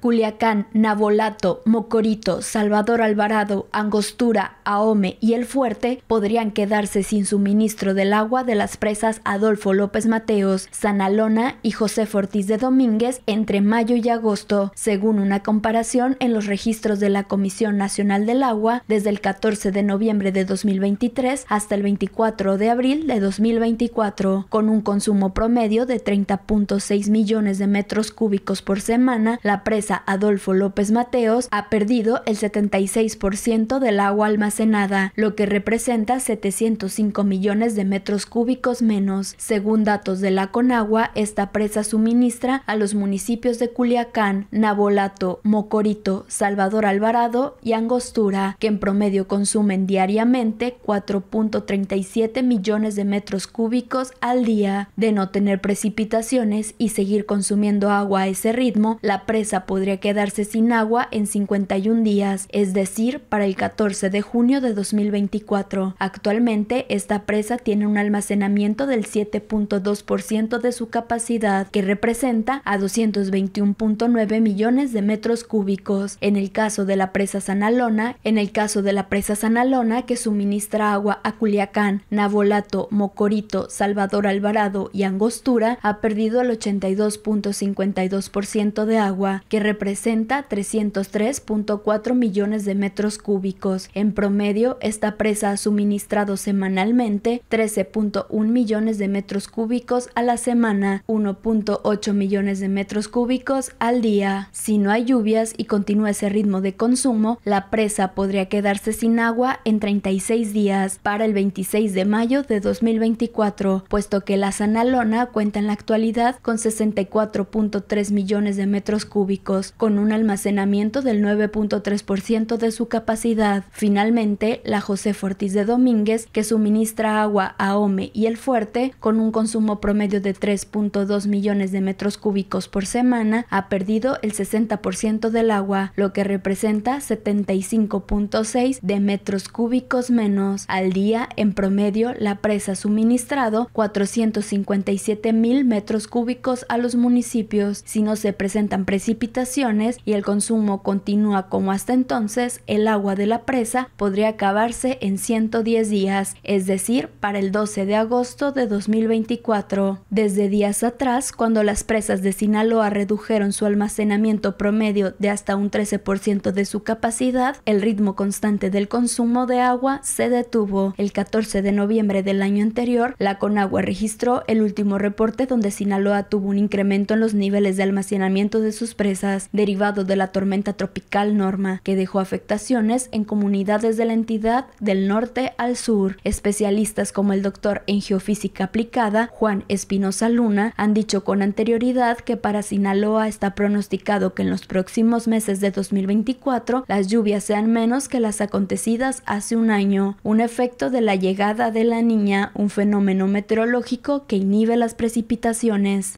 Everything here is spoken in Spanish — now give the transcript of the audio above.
Culiacán, Nabolato, Mocorito, Salvador Alvarado, Angostura, Ahome y El Fuerte podrían quedarse sin suministro del agua de las presas Adolfo López Mateos, Sanalona y José Ortiz de Domínguez entre mayo y agosto, según una comparación en los registros de la Comisión Nacional del Agua desde el 14 de noviembre de 2023 hasta el 24 de abril de 2024, con un consumo promedio de 30.6 millones de metros cúbicos por semana, la presa Adolfo López Mateos ha perdido el 76% del agua almacenada, lo que representa 705 millones de metros cúbicos menos. Según datos de la Conagua, esta presa suministra a los municipios de Culiacán, Nabolato, Mocorito, Salvador Alvarado y Angostura, que en promedio consumen diariamente 4.37 millones de metros cúbicos al día. De no tener precipitaciones y seguir consumiendo agua a ese ritmo, la presa podría podría quedarse sin agua en 51 días, es decir, para el 14 de junio de 2024. Actualmente, esta presa tiene un almacenamiento del 7.2% de su capacidad, que representa a 221.9 millones de metros cúbicos. En el caso de la presa Sanalona, en el caso de la presa Sanalona, que suministra agua a Culiacán, Navolato, Mocorito, Salvador Alvarado y Angostura, ha perdido el 82.52% de agua, que representa 303.4 millones de metros cúbicos. En promedio, esta presa ha suministrado semanalmente 13.1 millones de metros cúbicos a la semana, 1.8 millones de metros cúbicos al día. Si no hay lluvias y continúa ese ritmo de consumo, la presa podría quedarse sin agua en 36 días para el 26 de mayo de 2024, puesto que la Sanalona cuenta en la actualidad con 64.3 millones de metros cúbicos con un almacenamiento del 9.3% de su capacidad. Finalmente, la José Fortis de Domínguez, que suministra agua a Ome y El Fuerte, con un consumo promedio de 3.2 millones de metros cúbicos por semana, ha perdido el 60% del agua, lo que representa 75.6 de metros cúbicos menos. Al día, en promedio, la presa ha suministrado 457 mil metros cúbicos a los municipios. Si no se presentan precipitaciones, y el consumo continúa como hasta entonces, el agua de la presa podría acabarse en 110 días, es decir, para el 12 de agosto de 2024. Desde días atrás, cuando las presas de Sinaloa redujeron su almacenamiento promedio de hasta un 13% de su capacidad, el ritmo constante del consumo de agua se detuvo. El 14 de noviembre del año anterior, la Conagua registró el último reporte donde Sinaloa tuvo un incremento en los niveles de almacenamiento de sus presas derivado de la tormenta tropical Norma, que dejó afectaciones en comunidades de la entidad del norte al sur. Especialistas como el doctor en geofísica aplicada, Juan Espinosa Luna, han dicho con anterioridad que para Sinaloa está pronosticado que en los próximos meses de 2024 las lluvias sean menos que las acontecidas hace un año, un efecto de la llegada de la niña, un fenómeno meteorológico que inhibe las precipitaciones.